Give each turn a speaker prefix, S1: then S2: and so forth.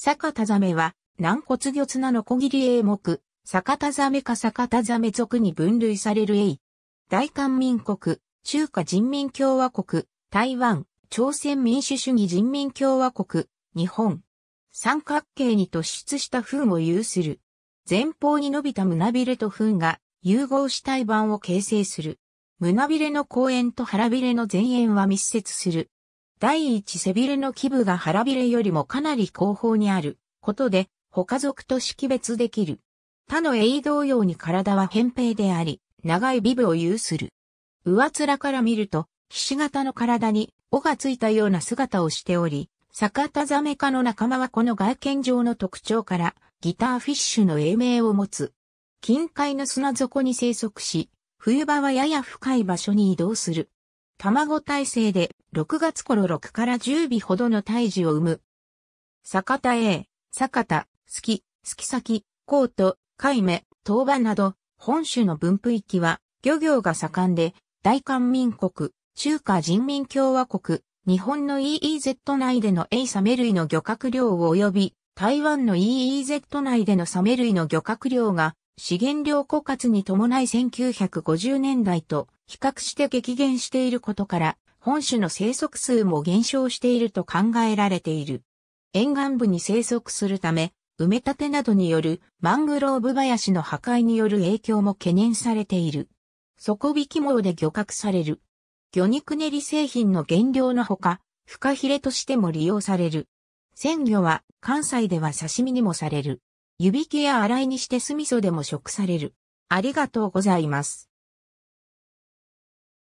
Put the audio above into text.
S1: 坂田ザメは、軟骨魚綱の小切り英目、坂田ザメか坂田ザメ族に分類される英。大韓民国、中華人民共和国、台湾、朝鮮民主主義人民共和国、日本。三角形に突出した糞を有する。前方に伸びた胸びれと糞が融合した岩盤を形成する。胸びれの後園と腹びれの前縁は密接する。第一背びれの基部が腹びれよりもかなり後方にあることで他族と識別できる。他のエイ同様に体は扁平であり、長いビブを有する。上面から見ると、ひし形の体に尾がついたような姿をしており、カタザメ科の仲間はこの外見上の特徴からギターフィッシュの英名を持つ。近海の砂底に生息し、冬場はやや深い場所に移動する。卵体制で6月頃6から10尾ほどの胎児を産む。坂田 A、坂田、月、月先、コート、カイメ、東場など、本州の分布域は、漁業が盛んで、大韓民国、中華人民共和国、日本の EEZ 内での A サメ類の漁獲量及び、台湾の EEZ 内でのサメ類の漁獲量が資源量枯渇に伴い1950年代と比較して激減していることから、本種の生息数も減少していると考えられている。沿岸部に生息するため、埋め立てなどによるマングローブ林の破壊による影響も懸念されている。底引き網で漁獲される。魚肉練り製品の原料のほか、フカヒレとしても利用される。鮮魚は関西では刺身にもされる。湯引きや洗いにして酢味噌でも食される。ありがとうございます。